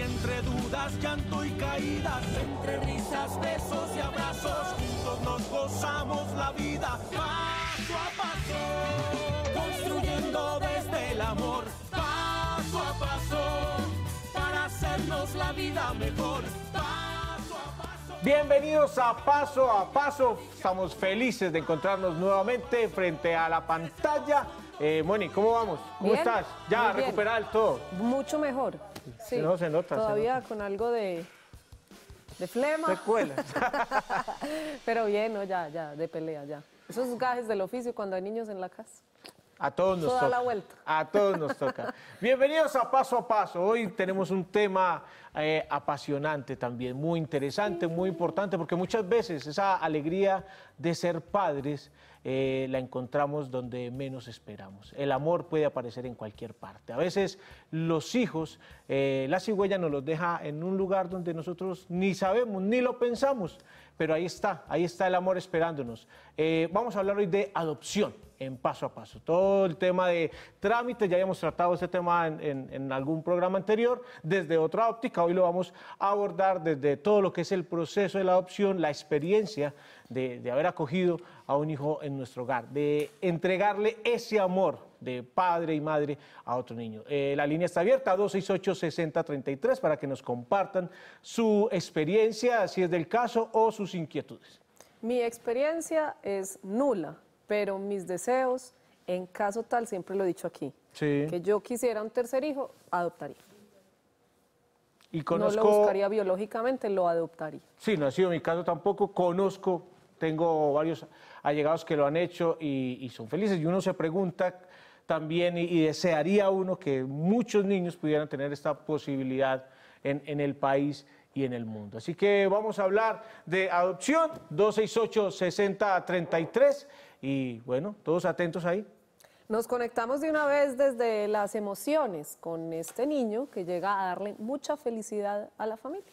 entre dudas, llanto y caídas, entre risas, besos y abrazos, juntos nos gozamos la vida paso a paso, construyendo desde el amor paso a paso, para hacernos la vida mejor. Paso a paso. Bienvenidos a Paso a Paso. Estamos felices de encontrarnos nuevamente frente a la pantalla. Eh, Moni, ¿cómo vamos? ¿Cómo estás? Ya, recuperado todo. Mucho mejor. Sí, se nota. Todavía con algo de, de flema. Pero bien, no, ya, ya, de pelea, ya. Esos gajes del oficio cuando hay niños en la casa. A todos nos toca. la vuelta. A todos nos toca. Bienvenidos a Paso a Paso. Hoy tenemos un tema eh, apasionante también, muy interesante, muy importante, porque muchas veces esa alegría de ser padres eh, la encontramos donde menos esperamos. El amor puede aparecer en cualquier parte. A veces los hijos, eh, la cigüeña nos los deja en un lugar donde nosotros ni sabemos, ni lo pensamos pero ahí está, ahí está el amor esperándonos. Eh, vamos a hablar hoy de adopción en paso a paso. Todo el tema de trámites, ya habíamos tratado este tema en, algún programa anterior, desde otra óptica, hoy lo vamos a abordar desde todo lo que es el proceso de la adopción, la experiencia de haber acogido a un hijo en nuestro hogar, de entregarle ese amor de padre y madre a otro niño. Eh, la línea está abierta, 268-6033, para que nos compartan su experiencia, si es del caso, o sus inquietudes. Mi experiencia es nula, pero mis deseos, en caso tal, siempre lo he dicho aquí, que yo quisiera un tercer hijo, adoptaría. Y conozco... No lo buscaría biológicamente, lo adoptaría. Sí, no ha sido mi caso tampoco. Conozco, tengo varios allegados que lo han hecho y son felices. Y uno se pregunta también y, desearía uno que muchos niños pudieran tener esta posibilidad en, en el país y en el mundo. Así que vamos a hablar de adopción 268-6033 y bueno, todos atentos ahí. Nos conectamos de una vez desde las emociones con este niño que llega a darle mucha felicidad a la familia.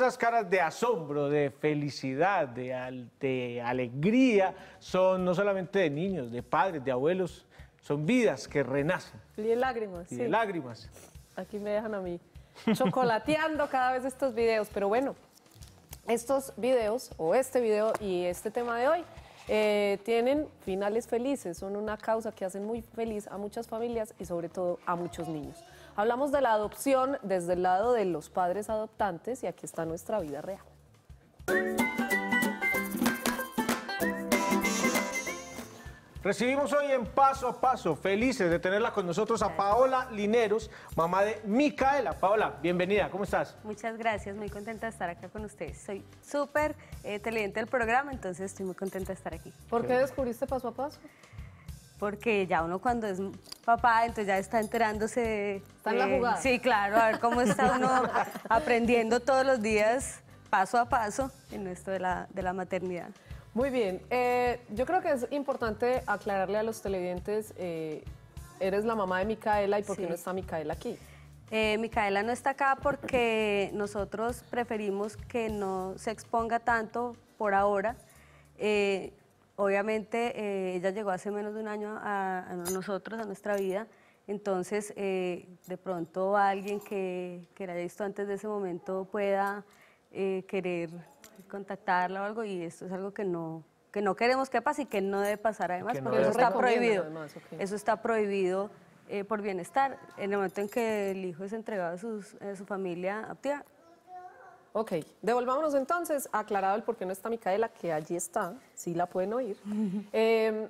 esas caras de asombro, de felicidad, de, alegría, son no solamente de niños, de padres, de abuelos, son vidas que renacen. Y de lágrimas. Y sí. lágrimas. Aquí me dejan a mí chocolateando cada vez estos videos, pero bueno, estos videos o este video y este tema de hoy eh, tienen finales felices, son una causa que hacen muy feliz a muchas familias y sobre todo a muchos niños. Hablamos de la adopción desde el lado de los padres adoptantes y aquí está nuestra vida real. Recibimos hoy en Paso a Paso, felices de tenerla con nosotros a Paola Lineros, mamá de Micaela. Paola, bienvenida, ¿cómo estás? Muchas gracias, muy contenta de estar acá con ustedes. Soy súper eh, televidente del programa, entonces estoy muy contenta de estar aquí. ¿Por qué descubriste Paso a Paso? porque ya uno cuando es papá, entonces ya está enterándose Está en la jugada. Sí, claro, a ver cómo está uno aprendiendo todos los días, paso a paso, en esto de la, de la maternidad. Muy bien, eh, yo creo que es importante aclararle a los televidentes, eh, eres la mamá de Micaela y por qué no está Micaela aquí. Eh, Micaela no está acá porque nosotros preferimos que no se exponga tanto por ahora obviamente eh, ella llegó hace menos de un año a, nosotros, a nuestra vida, entonces eh, de pronto alguien que, que, la haya visto antes de ese momento pueda eh, querer contactarla o algo y esto es algo que no, que no queremos que pase y que no debe pasar además, porque eso está, prohibido. Eso está prohibido por bienestar. En el momento en que el hijo es entregado a, sus, a su familia Ok, devolvámonos entonces, aclarado el por qué no está Micaela, que allí está, si la pueden oír. Em,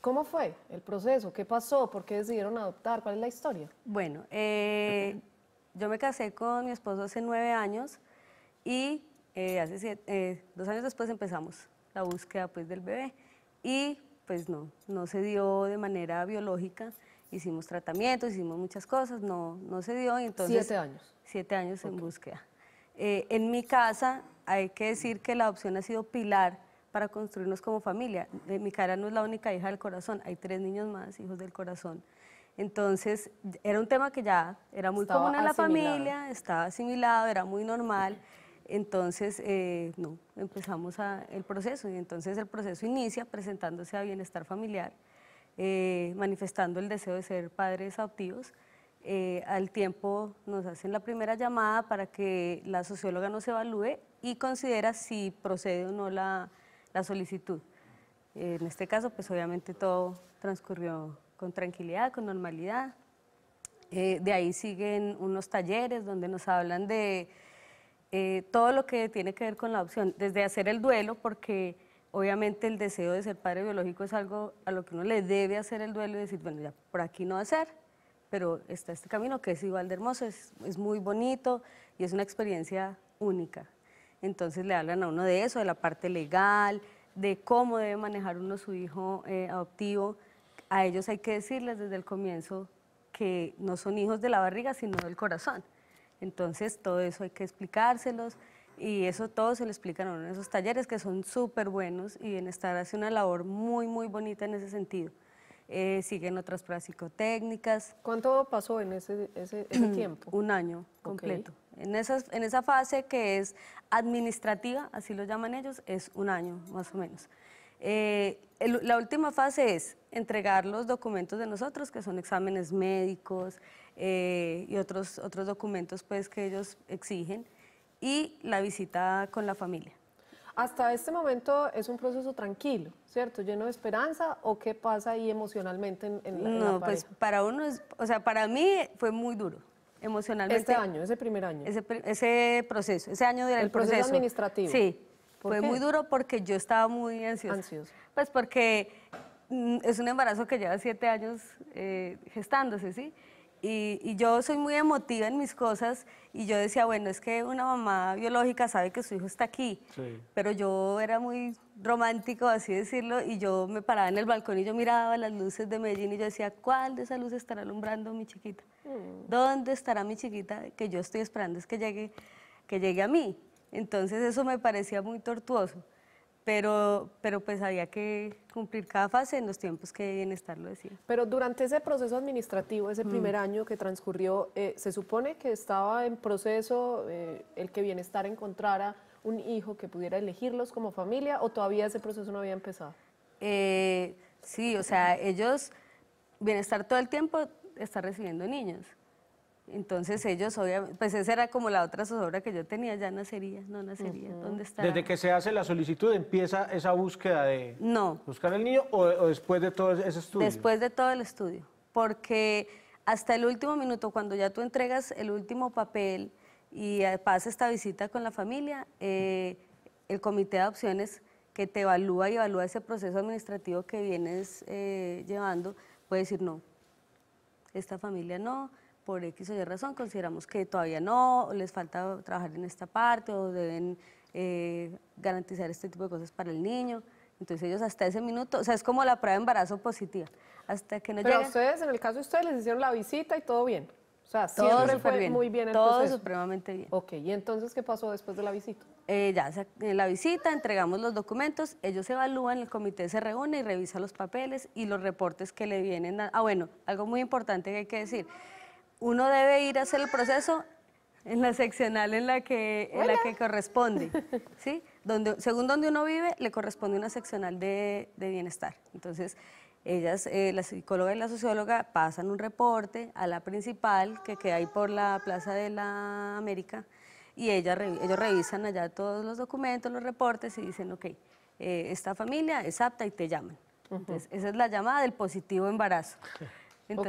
¿Cómo fue el proceso? ¿Qué pasó? ¿Por qué decidieron adoptar? ¿Cuál es la historia? Bueno, eh, yo me casé con mi esposo hace nueve años y eh, hace eh, dos años después empezamos la búsqueda pues, del bebé y pues no, no se dio de manera biológica hicimos tratamientos, hicimos muchas cosas, no, no se dio. entonces, siete años. Siete años en búsqueda. Eh, en mi casa hay que decir que la adopción ha sido pilar para construirnos como familia. Mi cara no es la única hija del corazón, hay tres niños más, hijos del corazón. Entonces, era un tema que ya era muy común en la familia, estaba asimilado, era muy normal. Entonces, eh, no, empezamos el proceso y entonces el proceso inicia presentándose a bienestar familiar, eh, manifestando el deseo de ser padres adoptivos. Eh, al tiempo nos hacen la primera llamada para que la socióloga nos evalúe y considera si procede o no la, solicitud. en este caso, pues obviamente todo transcurrió con tranquilidad, con normalidad. Eh, de ahí siguen unos talleres donde nos hablan de eh, todo lo que tiene que ver con la opción, desde hacer el duelo, porque obviamente el deseo de ser padre biológico es algo a lo que uno le debe hacer el duelo y decir, bueno, ya por aquí no hacer pero está este camino que es igual de hermoso, es, muy bonito y es una experiencia única. Entonces le hablan a uno de eso, de la parte legal, de cómo debe manejar uno su hijo eh, adoptivo. A ellos hay que decirles desde el comienzo que no son hijos de la barriga, sino del corazón. Entonces todo eso hay que explicárselos y eso todo se lo explican a uno en esos talleres que son súper buenos y Bienestar hace una labor muy, muy bonita en ese sentido. Eh, siguen otras pruebas psicotécnicas. ¿Cuánto pasó en ese, tiempo? Un año completo. En, en esa fase que es administrativa, así lo llaman ellos, es un año más o menos. Eh, la última fase es entregar los documentos de nosotros, que son exámenes médicos eh, y otros, otros documentos pues, que ellos exigen, y la visita con la familia. Hasta este momento es un proceso tranquilo, ¿cierto? Lleno de esperanza o qué pasa ahí emocionalmente en, en la, no, pues para uno, o sea, para mí fue muy duro emocionalmente. Este año, ese primer año. Ese, proceso, ese año del el proceso. administrativo. Sí, fue muy duro porque yo estaba muy ansiosa. Ansioso. Pues porque mm, es un embarazo que lleva siete años eh, gestándose, ¿sí? Y, yo soy muy emotiva en mis cosas y yo decía, bueno, es que una mamá biológica sabe que su hijo está aquí, pero yo era muy romántico, así decirlo, y yo me paraba en el balcón y yo miraba las luces de Medellín y yo decía, ¿cuál de esas luces estará alumbrando mi chiquita? Mm. ¿Dónde estará mi chiquita que yo estoy esperando es que llegue, que llegue a mí? Entonces eso me parecía muy tortuoso pero, pero pues había que cumplir cada fase en los tiempos que Bienestar lo decía. Pero durante ese proceso administrativo, ese mm. primer año que transcurrió, eh, ¿se supone que estaba en proceso eh, el que Bienestar encontrara un hijo que pudiera elegirlos como familia o todavía ese proceso no había empezado? Eh, sí, o sea, ellos, Bienestar todo el tiempo está recibiendo niños. Entonces ellos, obviamente, pues esa era como la otra zozobra que yo tenía, ya nacería, no nacería, ¿dónde está? Desde que se hace la solicitud empieza esa búsqueda de no. buscar el niño o, después de todo ese estudio. Después de todo el estudio, porque hasta el último minuto, cuando ya tú entregas el último papel y eh, pasas esta visita con la familia, eh, el comité de adopciones que te evalúa y evalúa ese proceso administrativo que vienes eh, llevando, puede decir no, esta familia no, por X o Y razón consideramos que todavía no, les falta trabajar en esta parte o deben eh, garantizar este tipo de cosas para el niño. Entonces ellos hasta ese minuto, o sea, es como la prueba de embarazo positiva, hasta que no Pero ustedes, en el caso de ustedes, les hicieron la visita y todo bien. O sea, todo siempre fue bien. muy bien Todo supremamente bien. Ok, ¿y entonces qué pasó después de la visita? Eh, ya, en la visita entregamos los documentos, ellos evalúan, el comité se reúne y revisa los papeles y los reportes que le vienen. ah, bueno, algo muy importante que hay que decir uno debe ir a hacer el proceso en la seccional en la que, la que corresponde, ¿sí? según donde uno vive, le corresponde una seccional de, de bienestar. Entonces, ellas, eh, la psicóloga y la socióloga, pasan un reporte a la principal, que queda ahí por la Plaza de la América, y ellos revisan allá todos los documentos, los reportes, y dicen, ok, eh, esta familia es apta y te llaman. Entonces, esa es la llamada del positivo embarazo. ok,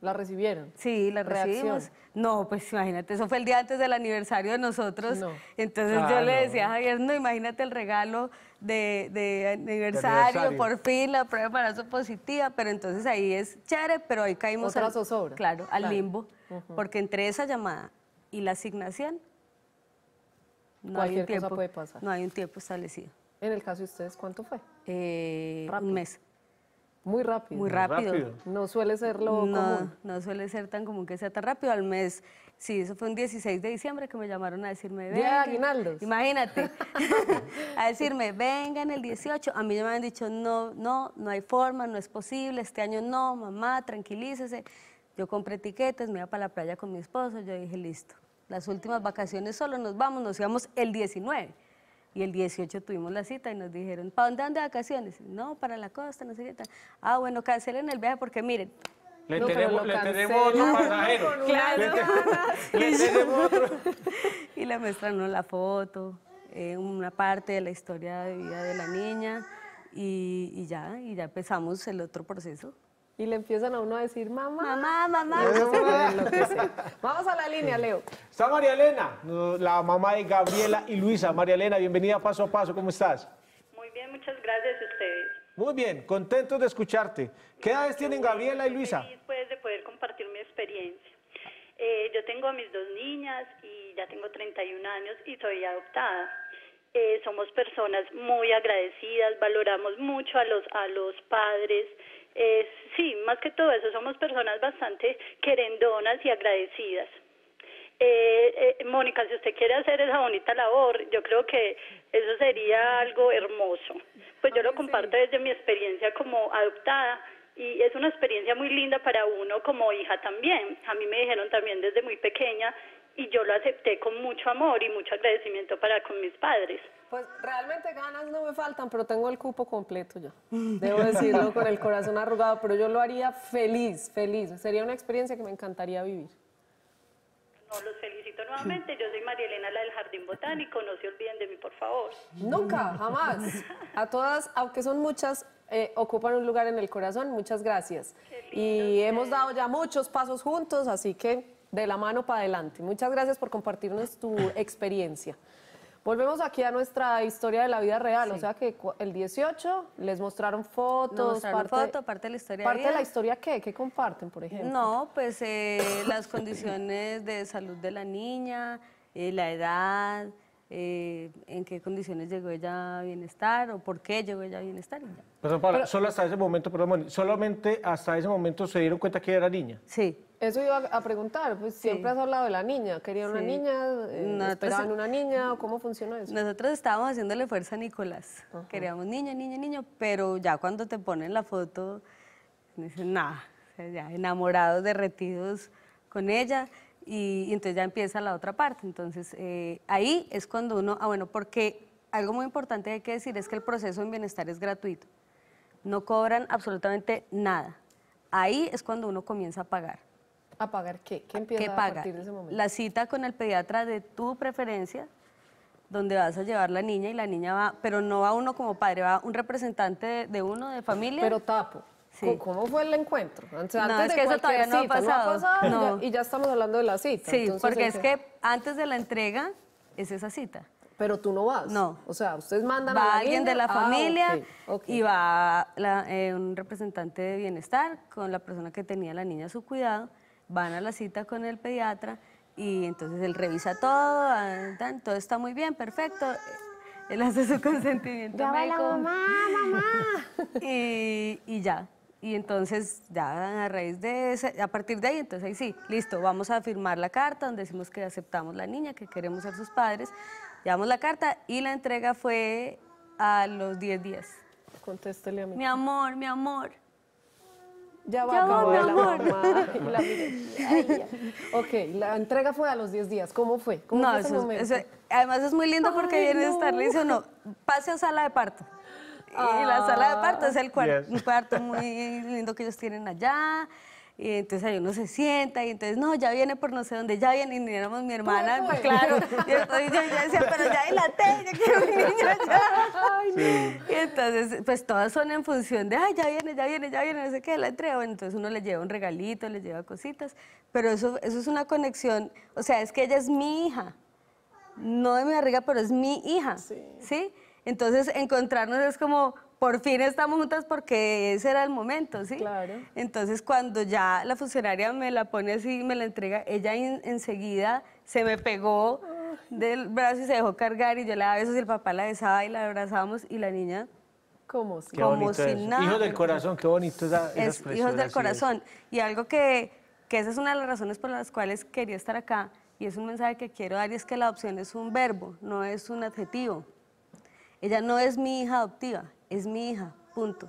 la recibieron. Sí, la recibimos. No, pues imagínate, eso fue el día antes del aniversario de nosotros. Entonces yo ah, le decía a Javier, no, imagínate el regalo de, aniversario, por fin, la prueba de embarazo positiva, pero entonces ahí es chévere, pero ahí caímos al, Claro, al limbo, porque entre esa llamada y la asignación, no hay un tiempo, No hay un tiempo establecido. En el caso de ustedes, ¿cuánto fue? Eh, un mes. Muy rápido. Muy rápido. No suele ser lo no, común. No suele ser tan común que sea tan rápido al mes. Sí, eso fue un 16 de diciembre que me llamaron a decirme, venga aguinaldos. Imagínate. a decirme, venga en el 18. A mí ya me han dicho, no, no, no hay forma, no es posible, este año no, mamá, tranquilícese. Yo compré etiquetas, me iba para la playa con mi esposo, yo dije, listo. Las últimas vacaciones solo nos vamos, nos íbamos el 19. Y el 18 tuvimos la cita y nos dijeron, ¿para dónde andan de vacaciones? No, para la costa, no sé qué tal. Ah, bueno, cancelen el viaje porque miren, le, tenemos, le otro pasajero. Claro. Le, tenemos otro. Y le mostraron la foto, eh, una parte de la historia de vida de la niña y, y ya, y ya empezamos el otro proceso. Y le empiezan a uno a decir, mamá, mamá, mamá. Vamos a la línea, Leo. Está María Elena, la mamá de Gabriela y Luisa. María Elena, bienvenida paso a paso, ¿cómo estás? Muy bien, muchas gracias a ustedes. Muy bien, contentos de escucharte. ¿Qué edades tienen Gabriela y Luisa? Feliz, pues, de poder compartir mi experiencia. Eh, yo tengo a mis dos niñas y ya tengo 31 años y soy adoptada. Eh, somos personas muy agradecidas, valoramos mucho a los, a los padres, sí, más que todo eso, somos personas bastante querendonas y agradecidas. Eh, eh, Mónica, si usted quiere hacer esa bonita labor, yo creo que eso sería algo hermoso. Pues yo lo comparto desde mi experiencia como adoptada y es una experiencia muy linda para uno como hija también. A mí me dijeron también desde muy pequeña y yo lo acepté con mucho amor y mucho agradecimiento para con mis padres. Pues realmente ganas no me faltan, pero tengo el cupo completo ya. Debo decirlo con el corazón arrugado, pero yo lo haría feliz, feliz. Sería una experiencia que me encantaría vivir. No, los felicito nuevamente. Yo soy María Elena, la del Jardín Botánico. No se olviden de mí, por favor. Nunca, jamás. A todas, aunque son muchas, eh, ocupan un lugar en el corazón. Muchas gracias. y hemos dado ya muchos pasos juntos, así que de la mano para adelante. Muchas gracias por compartirnos tu experiencia. Volvemos aquí a nuestra historia de la vida real, o sea que el 18 les mostraron fotos, mostraron parte, parte de la historia. ¿Parte de, la historia qué? ¿Qué comparten, por ejemplo? No, pues eh, las condiciones de salud de la niña, eh, la edad, eh, en qué condiciones llegó ella a bienestar o por qué llegó ella a bienestar. Perdón, Pablo, solo hasta ese momento, perdón, solamente hasta ese momento se dieron cuenta que era niña. Sí. Eso iba a preguntar, pues siempre has hablado de la niña, quería una niña, eh, esperaban una niña, ¿o ¿cómo funciona eso? Nosotros estábamos haciéndole fuerza a Nicolás, queríamos niña, niña, niño, pero ya cuando te ponen la foto, dicen nada, ya enamorados, derretidos con ella, y, entonces ya empieza la otra parte, entonces eh, ahí es cuando uno, ah bueno, porque algo muy importante hay que decir es que el proceso en bienestar es gratuito, no cobran absolutamente nada, ahí es cuando uno comienza a pagar. ¿A pagar qué? ¿Qué empieza a partir de ese momento? La cita con el pediatra de tu preferencia, donde vas a llevar la niña y la niña va, pero no va uno como padre, va un representante de, uno, de familia. Pero tapo. ¿Cómo fue el encuentro? Antes, antes que eso todavía no, ha pasado. no Y, ya, estamos hablando de la cita. Sí, porque es que... antes de la entrega es esa cita. Pero tú no vas. No. O sea, ustedes mandan a alguien de la ah, familia y va eh, un representante de bienestar con la persona que tenía la niña a su cuidado van a la cita con el pediatra y entonces él revisa todo, ah, todo está muy bien, perfecto. Él hace su consentimiento mamá, mamá. Y, ya. Y entonces, ya a raíz de a partir de ahí, entonces ahí sí, listo, vamos a firmar la carta donde decimos que aceptamos la niña, que queremos ser sus padres. Llevamos la carta y la entrega fue a los 10 días. Contéstale a mi. Mi amor, mi amor ya va a acabar, La ok, la entrega fue a los 10 días. ¿Cómo fue? no, además es muy lindo porque viene no. estar dice, no, pase a sala de parto. y la sala de parto es el cuarto, un cuarto muy lindo que ellos tienen allá y entonces ahí uno se sienta y entonces, no, ya viene por no sé dónde, ya viene, y éramos mi hermana, claro, pues, y entonces yo, decía, pero ya dilaté, yo quiero mi niño ya. Y entonces, pues todas son en función de, ay, ya viene, ya viene, ya viene, no sé qué, la entrego, entonces uno le lleva un regalito, le lleva cositas, pero eso, eso es una conexión, o sea, es que ella es mi hija, no de mi barriga, pero es mi hija, ¿sí? Entonces encontrarnos es como por fin estamos juntas porque ese era el momento, ¿sí? Claro. Entonces, cuando ya la funcionaria me la pone así y me la entrega, ella enseguida se me pegó del brazo y se dejó cargar y yo le daba besos y el papá la besaba y la abrazábamos y la niña... Como si, como sin nada. Hijos del corazón, qué bonito esa, es, Hijos del corazón. Y algo que, que esa es una de las razones por las cuales quería estar acá y es un mensaje que quiero dar y es que la adopción es un verbo, no es un adjetivo. Ella no es mi hija adoptiva, es mi hija, punto.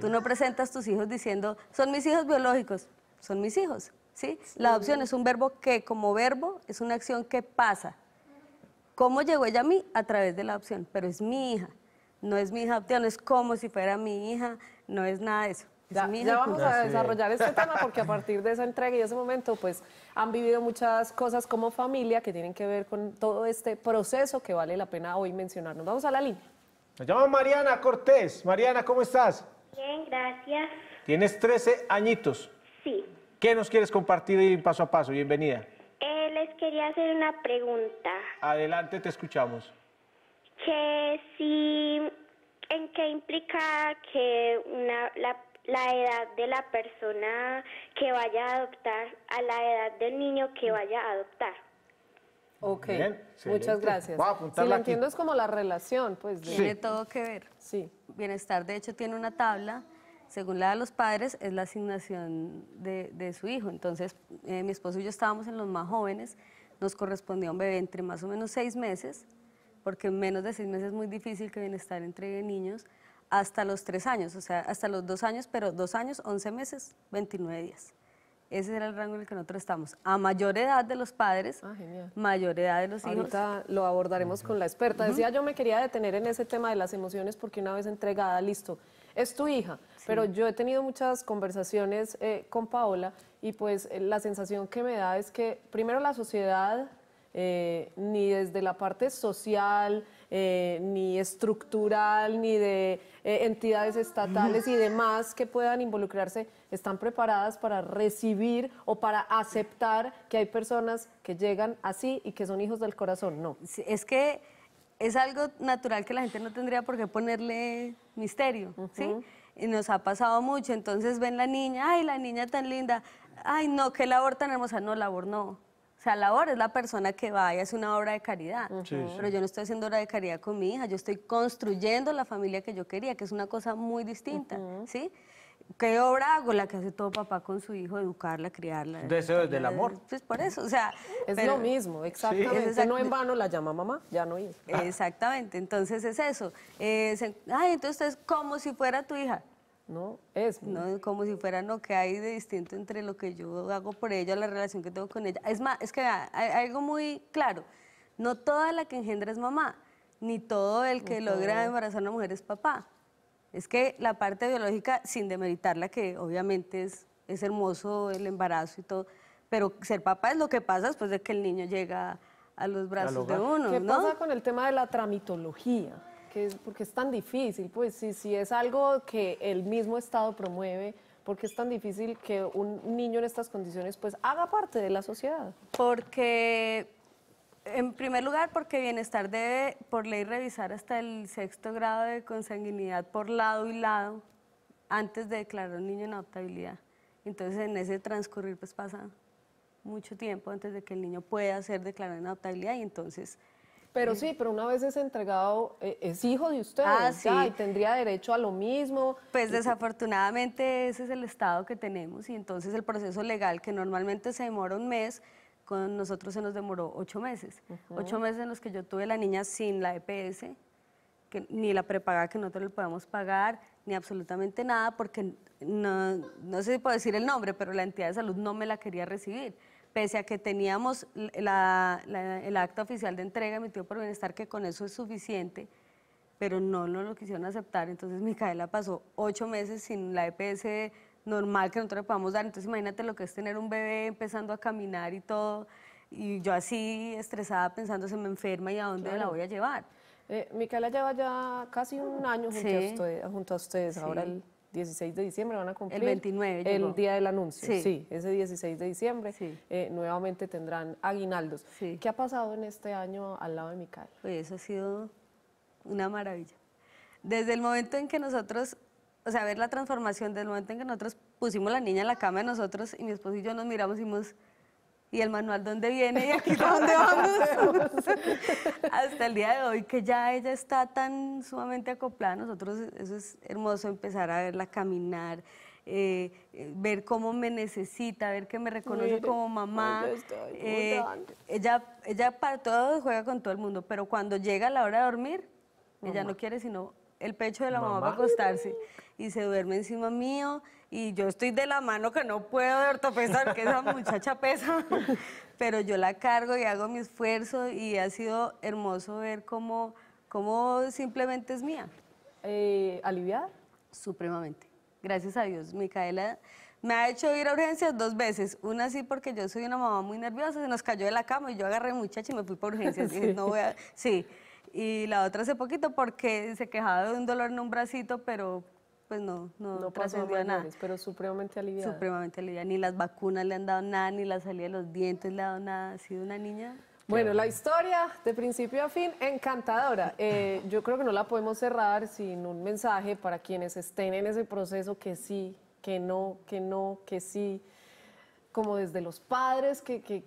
Tú no presentas tus hijos diciendo, son mis hijos biológicos, son mis hijos, ¿sí? La adopción es un verbo que como verbo es una acción que pasa. ¿Cómo llegó ella a mí? A través de la adopción, pero es mi hija, no es mi hija opción, no es como si fuera mi hija, no es nada de eso. Ya, vamos a desarrollar este tema porque a partir de esa entrega y ese momento, pues han vivido muchas cosas como familia que tienen que ver con todo este proceso que vale la pena hoy mencionarnos. Vamos a la línea. Nos llama Mariana Cortés. Mariana, ¿cómo estás? Bien, gracias. Tienes 13 añitos. Sí. ¿Qué nos quieres compartir y paso a paso? Bienvenida. Eh, les quería hacer una pregunta. Adelante, te escuchamos. Que si, ¿en qué implica que una, la, la edad de la persona que vaya a adoptar a la edad del niño que vaya a adoptar? Ok, muchas gracias. si lo entiendo es como la relación, pues. Tiene todo que ver. Sí. Bienestar, de hecho, tiene una tabla. Según la de los padres, es la asignación de, su hijo. Entonces, eh, mi esposo y yo estábamos en los más jóvenes. Nos correspondía un bebé entre más o menos seis meses, porque menos de seis meses es muy difícil que bienestar entregue niños, hasta los tres años, o sea, hasta los dos años, pero dos años, once meses, 29 días. Ese era el rango en el que nosotros estamos. A mayor edad de los padres, ah, mayor edad de los hijos. Ahorita lo abordaremos con la experta. Decía, yo me quería detener en ese tema de las emociones porque una vez entregada, listo, es tu hija. Pero yo he tenido muchas conversaciones eh, con Paola y pues eh, la sensación que me da es que primero la sociedad, eh, ni desde la parte social, ni estructural, ni de entidades estatales y demás que puedan involucrarse, están preparadas para recibir o para aceptar que hay personas que llegan así y que son hijos del corazón. No. es que es algo natural que la gente no tendría por qué ponerle misterio, ¿sí? Y nos ha pasado mucho, entonces ven la niña, ay, la niña tan linda, ay, no, qué labor tan hermosa, no, labor no. O sea, labor es la persona que va y hace una obra de caridad. Pero yo no estoy haciendo obra de caridad con mi hija, yo estoy construyendo la familia que yo quería, que es una cosa muy distinta, ¿sí? ¿Qué obra hago la que hace todo papá con su hijo, educarla, criarla. Deseo desde el amor. Pues por eso, o sea. Es lo mismo, exactamente. no en vano la llama mamá, ya no Exactamente, entonces es eso. Eh, ay, entonces es como si fuera tu hija. No, es. No, como si fuera no, que hay de distinto entre lo que yo hago por ella, la relación que tengo con ella. Es más, es que hay algo muy claro. No toda la que engendra es mamá, ni todo el que logra embarazar a una mujer es papá. Es que la parte biológica, sin demeritarla, que obviamente es, es hermoso el embarazo y todo, pero ser papá es lo que pasa después de que el niño llega a los brazos de uno. ¿Qué pasa con el tema de la tramitología? Que es, porque es tan difícil, pues si, si es algo que el mismo Estado promueve, ¿por qué es tan difícil que un niño en estas condiciones pues haga parte de la sociedad? Porque en primer lugar, porque Bienestar debe, por ley, revisar hasta el sexto grado de consanguinidad por lado y lado antes de declarar un niño en adoptabilidad. Entonces, en ese transcurrir, pues pasa mucho tiempo antes de que el niño pueda ser declarado en adoptabilidad y entonces... Pero eh, sí, pero una vez es entregado, eh, es hijo de usted, ah, y tendría derecho a lo mismo. Pues desafortunadamente ese es el estado que tenemos y entonces el proceso legal que normalmente se demora un mes, con nosotros se nos demoró ocho meses. Ocho meses en los que yo tuve la niña sin la EPS, ni la prepaga que nosotros le podemos pagar, ni absolutamente nada, porque no, no sé si puedo decir el nombre, pero la entidad de salud no me la quería recibir pese a que teníamos la, el acta oficial de entrega tío por Bienestar, que con eso es suficiente, pero no, no lo quisieron aceptar. Entonces Micaela pasó ocho meses sin la EPS normal que nosotros le podamos dar. Entonces imagínate lo que es tener un bebé empezando a caminar y todo, y yo así estresada pensando se me enferma y a dónde la voy a llevar. Eh, Micaela lleva ya casi un año junto, a, junto a, ustedes, ahora el 16 de diciembre van a cumplir. El 29. El día del anuncio, sí, ese 16 de diciembre eh, nuevamente tendrán aguinaldos. ¿Qué ha pasado en este año al lado de Micaela? Pues eso ha sido una maravilla. Desde el momento en que nosotros o sea, ver la transformación del momento en que nosotros pusimos la niña en la cama de nosotros y mi esposo y yo nos miramos y dijimos, ¿y el manual dónde viene y aquí dónde vamos? Hasta el día de hoy que ya ella está tan sumamente acoplada nosotros, eso es hermoso empezar a verla caminar. Eh, eh, ver cómo me necesita, ver que me reconoce como mamá. Eh, ella, ella para todo juega con todo el mundo, pero cuando llega la hora de dormir, ella no quiere sino el pecho de la mamá, va para acostarse y se duerme encima mío y yo estoy de la mano que no puedo de que porque esa muchacha pesa, pero yo la cargo y hago mi esfuerzo y ha sido hermoso ver cómo, cómo simplemente es mía. Eh, Supremamente. Gracias a Dios. Micaela me ha hecho ir a urgencias dos veces. Una sí porque yo soy una mamá muy nerviosa, se nos cayó de la cama y yo agarré muchacha y me fui por urgencias. no voy a... Sí. Y la otra hace poquito porque se quejaba de un dolor en un bracito, pero pues no, no, no trascendió nada. Pero supremamente aliviada. Supremamente aliviada. Ni las vacunas le han dado nada, ni la salida de los dientes le ha dado nada. Ha sido una niña bueno, la historia de principio a fin, encantadora. Eh, yo creo que no la podemos cerrar sin un mensaje para quienes estén en ese proceso que sí, que no, que no, que sí, como desde los padres que, que,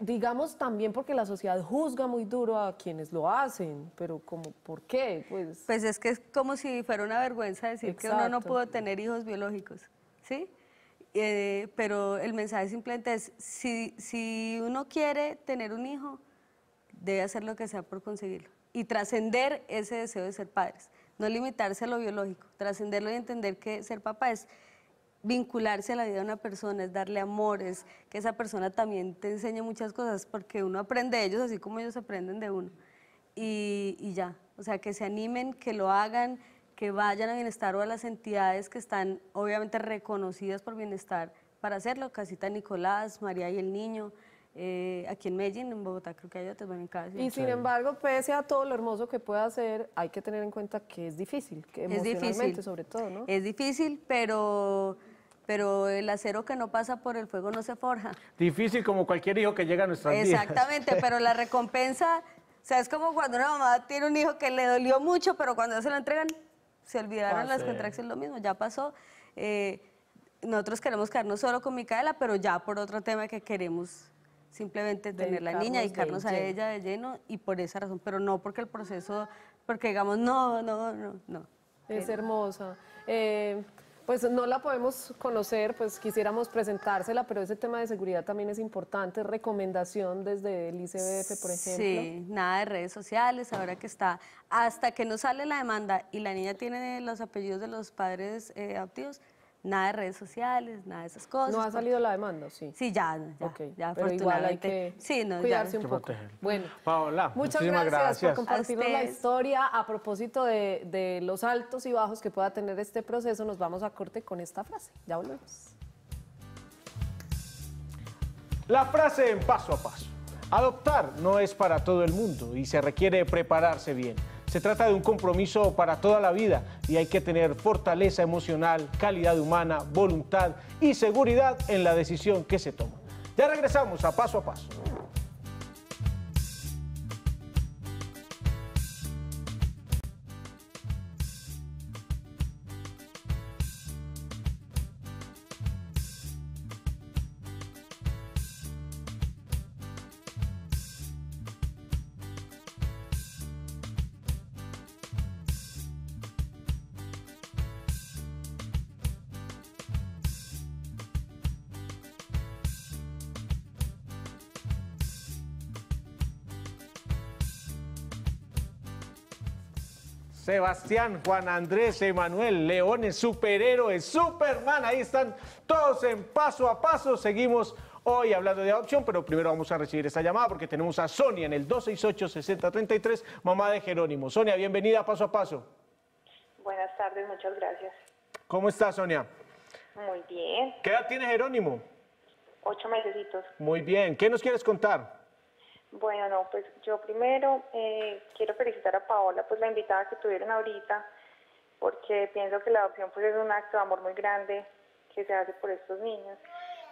digamos también porque la sociedad juzga muy duro a quienes lo hacen, pero como, ¿por qué? Pues, pues es que es como si fuera una vergüenza decir que uno no pudo tener hijos biológicos, ¿sí? Eh, pero el mensaje simplemente es, si, si uno quiere tener un hijo, debe hacer lo que sea por conseguirlo y trascender ese deseo de ser padres, no limitarse a lo biológico, trascenderlo y entender que ser papá es vincularse a la vida de una persona, es darle amores que esa persona también te enseñe muchas cosas, porque uno aprende de ellos así como ellos aprenden de uno. Y, ya, o sea, que se animen, que lo hagan, que vayan a Bienestar o a las entidades que están obviamente reconocidas por Bienestar para hacerlo, Casita Nicolás, María y el Niño, eh, aquí en Medellín, en Bogotá creo que hay otras, bueno, en Y sin embargo, pese a todo lo hermoso que pueda hacer, hay que tener en cuenta que es difícil, que emocionalmente es difícil. sobre todo, ¿no? Es difícil, pero pero el acero que no pasa por el fuego no se forja. Difícil como cualquier hijo que llega a nuestras vidas. Exactamente, pero la recompensa, o sea, es como cuando una mamá tiene un hijo que le dolió mucho, pero cuando se lo entregan, se olvidaron las contracciones, lo mismo, ya pasó. Eh, nosotros queremos quedarnos solo con Micaela, pero ya por otro tema que queremos simplemente tener la niña, y quedarnos a ella de lleno y por esa razón, pero no porque el proceso, porque digamos, no, no, no, no. Es hermosa. Eh, eh pues no la podemos conocer, pues quisiéramos presentársela, pero ese tema de seguridad también es importante. Recomendación desde el ICBF, por ejemplo. Sí, nada de redes sociales, ahora que está. Hasta que no sale la demanda y la niña tiene los apellidos de los padres eh, adoptivos, Nada de redes sociales, nada de esas cosas. ¿No ha salido la demanda? Sí. Sí, ya, ya, Pero Igual hay que cuidarse un poco. Bueno, Paola, muchas gracias, por compartirnos la historia. A propósito de, de los altos y bajos que pueda tener este proceso, nos vamos a corte con esta frase. Ya volvemos. La frase en paso a paso. Adoptar no es para todo el mundo y se requiere prepararse bien. Se trata de un compromiso para toda la vida y hay que tener fortaleza emocional, calidad humana, voluntad y seguridad en la decisión que se toma. Ya regresamos a paso a paso. Sebastián, Juan Andrés, Emanuel, Leones, superhéroes, Superman, ahí están todos en paso a paso. Seguimos hoy hablando de adopción, pero primero vamos a recibir esta llamada porque tenemos a Sonia en el 268-6033, mamá de Jerónimo. Sonia, bienvenida a paso a paso. Buenas tardes, muchas gracias. ¿Cómo estás, Sonia? Muy bien. ¿Qué edad tiene Jerónimo? Ocho meses Muy bien. ¿Qué nos quieres contar? Bueno, no, pues yo primero eh, quiero felicitar a Paola, pues la invitada que tuvieron ahorita, porque pienso que la adopción pues es un acto de amor muy grande que se hace por estos niños.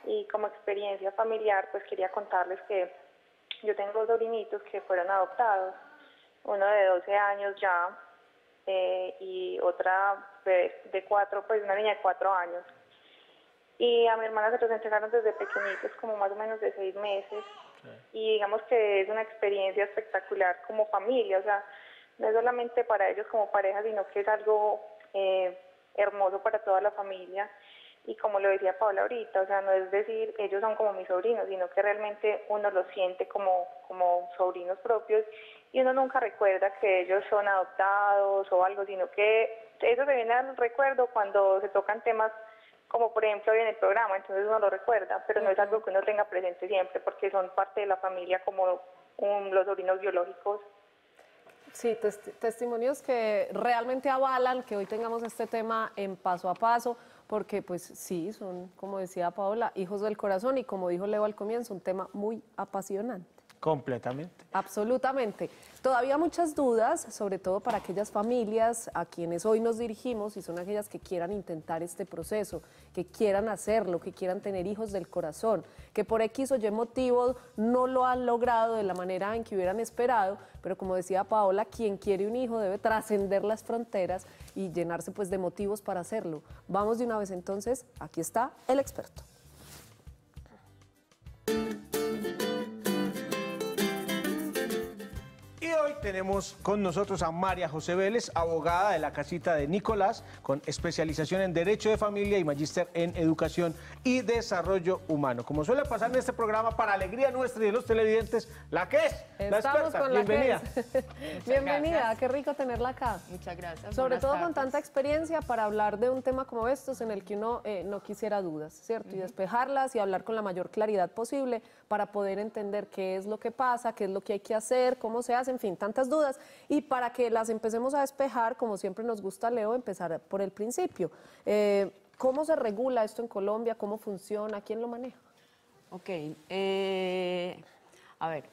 Y como experiencia familiar, pues quería contarles que yo tengo dos sobrinitos que fueron adoptados, uno de 12 años ya eh, y otra de, de cuatro, pues una niña de cuatro años. Y a mi hermana se los entregaron desde pequeñitos, como más o menos de seis meses, y digamos que es una experiencia espectacular como familia, o sea, no es solamente para ellos como pareja, sino que es algo eh, hermoso para toda la familia. Y como lo decía Paula ahorita, o sea, no es decir ellos son como mis sobrinos, sino que realmente uno los siente como, como sobrinos propios y uno nunca recuerda que ellos son adoptados o algo, sino que eso se viene al recuerdo cuando se tocan temas como por ejemplo hoy en el programa, entonces uno lo recuerda, pero no es algo que uno tenga presente siempre porque son parte de la familia como los sobrinos biológicos. Sí, testimonios que realmente avalan que hoy tengamos este tema en paso a paso, porque pues sí, son, como decía Paola, hijos del corazón y como dijo Leo al comienzo, un tema muy apasionante. Completamente. Absolutamente. Todavía muchas dudas, sobre todo para aquellas familias a quienes hoy nos dirigimos y son aquellas que quieran intentar este proceso, que quieran hacerlo, que quieran tener hijos del corazón, que por X o Y motivos no lo han logrado de la manera en que hubieran esperado, pero como decía Paola, quien quiere un hijo debe trascender las fronteras y llenarse pues de motivos para hacerlo. Vamos de una vez entonces, aquí está el experto. hoy tenemos con nosotros a María José Vélez, abogada de la casita de Nicolás, con especialización en Derecho de Familia y Magíster en Educación y Desarrollo Humano. Como suele pasar en este programa, para alegría nuestra y de los televidentes, la que es, la experta. Con la Bienvenida. Bienvenida, qué rico tenerla acá. Muchas gracias. Sobre todo con tanta experiencia para hablar de un tema como estos en el que uno eh, no quisiera dudas, ¿cierto? Y despejarlas y hablar con la mayor claridad posible para poder entender qué es lo que pasa, qué es lo que hay que hacer, cómo se hace, en fin tantas dudas. Y para que las empecemos a despejar, como siempre nos gusta, Leo, empezar por el principio. Eh, ¿Cómo se regula esto en Colombia? ¿Cómo funciona? ¿Quién lo maneja? Ok. Eh, a ver,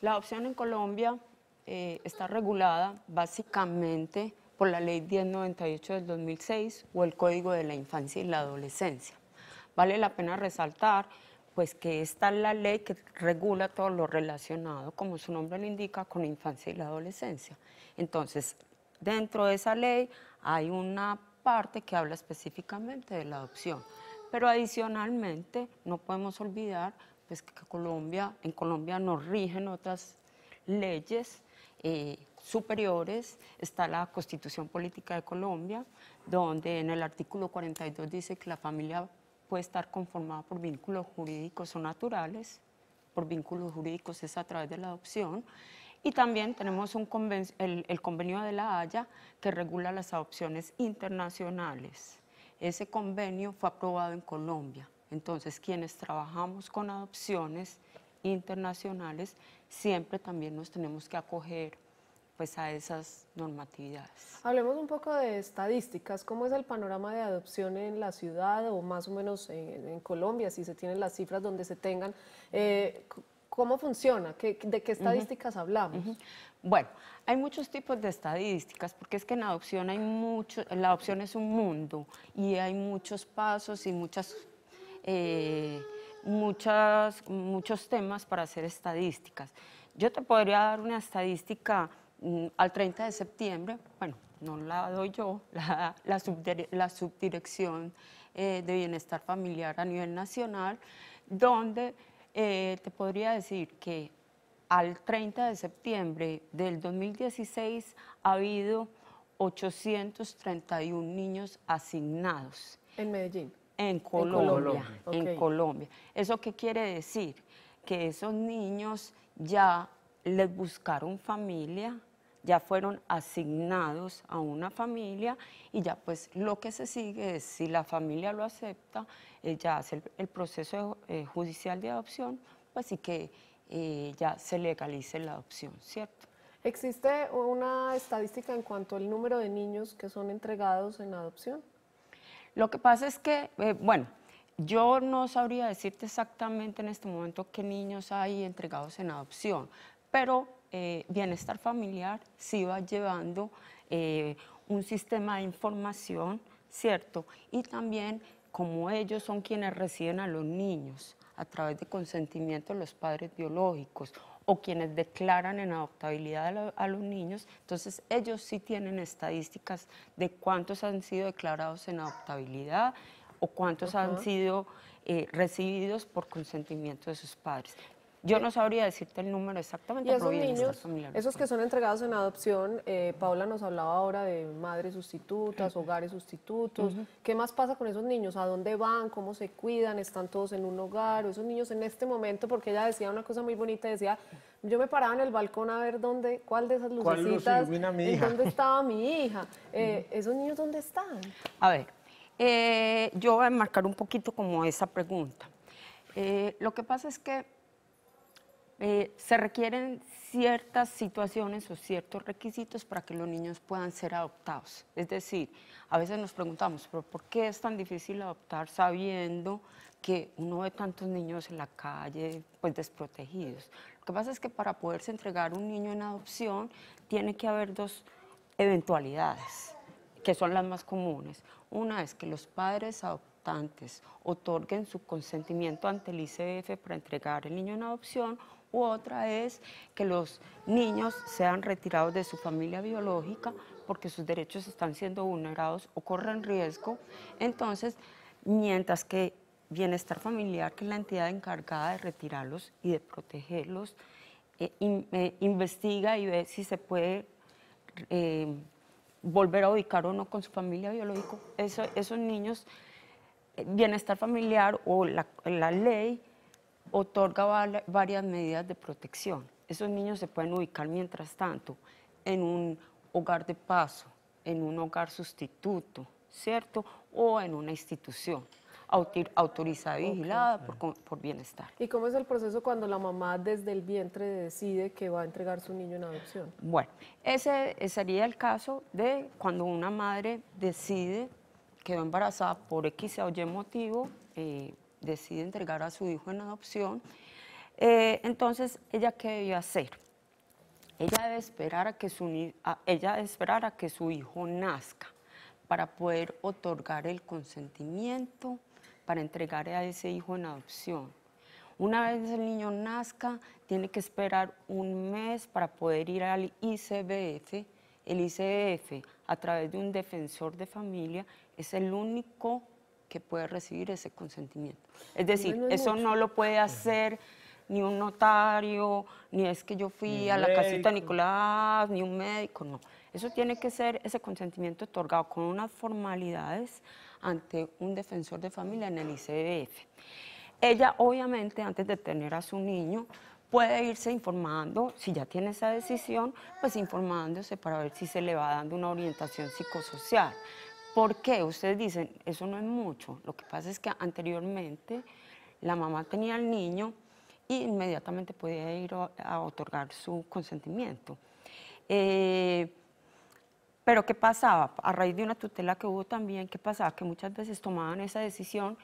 la opción en Colombia eh, está regulada básicamente por la ley 1098 del 2006 o el Código de la Infancia y la Adolescencia. Vale la pena resaltar pues que está la ley que regula todo lo relacionado, como su nombre lo indica, con infancia y la adolescencia. Entonces, dentro de esa ley hay una parte que habla específicamente de la adopción, pero adicionalmente no podemos olvidar pues, que Colombia, en Colombia nos rigen otras leyes eh, superiores, está la Constitución Política de Colombia, donde en el artículo 42 dice que la familia puede estar conformada por vínculos jurídicos o naturales, por vínculos jurídicos es a través de la adopción, y también tenemos un el convenio de la Haya que regula las adopciones internacionales. Ese convenio fue aprobado en Colombia, entonces quienes trabajamos con adopciones internacionales siempre también nos tenemos que acoger pues a esas normatividades. Hablemos un poco de estadísticas. ¿Cómo es el panorama de adopción en la ciudad o más o menos en, Colombia, si se tienen las cifras donde se tengan? Eh, ¿Cómo funciona? ¿De qué estadísticas hablamos? Bueno, hay muchos tipos de estadísticas, porque es que en adopción hay mucho, la adopción es un mundo y hay muchos pasos y muchas... Eh, muchas, muchos temas para hacer estadísticas. Yo te podría dar una estadística Mm, al 30 de septiembre, bueno, no la doy yo, la, subdirección eh, de bienestar familiar a nivel nacional, donde eh, te podría decir que al 30 de septiembre del 2016 ha habido 831 niños asignados. ¿En Medellín? En Colombia, En Colombia. ¿Eso qué quiere decir? Que esos niños ya les buscaron familia, ya fueron asignados a una familia y ya pues lo que se sigue es si la familia lo acepta, eh, ya hace el, proceso eh, judicial de adopción, pues que eh, ya se legalice la adopción, ¿cierto? ¿Existe una estadística en cuanto al número de niños que son entregados en adopción? Lo que pasa es que, bueno, yo no sabría decirte exactamente en este momento qué niños hay entregados en adopción, pero eh, bienestar familiar sí va llevando eh, un sistema de información, ¿cierto? Y también como ellos son quienes reciben a los niños a través de consentimiento de los padres biológicos o quienes declaran en adoptabilidad a, los niños, entonces ellos sí tienen estadísticas de cuántos han sido declarados en adoptabilidad o cuántos han sido eh, recibidos por consentimiento de sus padres. Yo no sabría decirte el número exactamente. Y esos niños, esos que son entregados en adopción, eh, Paula nos hablaba ahora de madres sustitutas, hogares sustitutos. ¿Qué más pasa con esos niños? ¿A dónde van? ¿Cómo se cuidan? ¿Están todos en un hogar? ¿O esos niños en este momento? Porque ella decía una cosa muy bonita, decía, yo me paraba en el balcón a ver dónde, cuál de esas lucecitas, dónde estaba mi hija. Eh, ¿Esos niños dónde están? A ver, eh, yo voy a enmarcar un poquito como esa pregunta. lo que pasa es que eh, se requieren ciertas situaciones o ciertos requisitos para que los niños puedan ser adoptados. Es decir, a veces nos preguntamos, ¿pero por qué es tan difícil adoptar sabiendo que uno ve tantos niños en la calle pues desprotegidos? Lo que pasa es que para poderse entregar un niño en adopción tiene que haber dos eventualidades que son las más comunes. Una es que los padres adoptantes otorguen su consentimiento ante el ICF para entregar el niño en adopción otra es que los niños sean retirados de su familia biológica porque sus derechos están siendo vulnerados o corren riesgo. Entonces, mientras que bienestar familiar, que es la entidad encargada de retirarlos y de protegerlos, eh, eh, investiga y ve si se puede eh, volver a ubicar o no con su familia biológica. esos niños, bienestar familiar o la ley otorga varias medidas de protección. Esos niños se pueden ubicar mientras tanto en un hogar de paso, en un hogar sustituto, ¿cierto? O en una institución autorizada y vigilada por, bienestar. ¿Y cómo es el proceso cuando la mamá desde el vientre decide que va a entregar su niño en adopción? Bueno, ese sería el caso de cuando una madre decide quedó embarazada por X o Y motivo, eh, decide entregar a su hijo en adopción, eh, entonces ella qué debió hacer? Ella debe esperar a que su, ella esperar a que su hijo nazca para poder otorgar el consentimiento para entregar a ese hijo en adopción. Una vez el niño nazca, tiene que esperar un mes para poder ir al ICBF. El ICBF, a través de un defensor de familia, es el único que puede recibir ese consentimiento. Es decir, eso no lo puede hacer ni un notario, ni es que yo fui a la casita Nicolás, ni un médico, no. Eso tiene que ser ese consentimiento otorgado con unas formalidades ante un defensor de familia en el ICDF. Ella, obviamente, antes de tener a su niño, puede irse informando, si ya tiene esa decisión, pues informándose para ver si se le va dando una orientación psicosocial. ¿Por qué? Ustedes dicen, eso no es mucho. Lo que pasa es que anteriormente la mamá tenía al niño y inmediatamente podía ir a, otorgar su consentimiento. Eh, pero ¿qué pasaba? A raíz de una tutela que hubo también, ¿qué pasaba? Que muchas veces tomaban esa decisión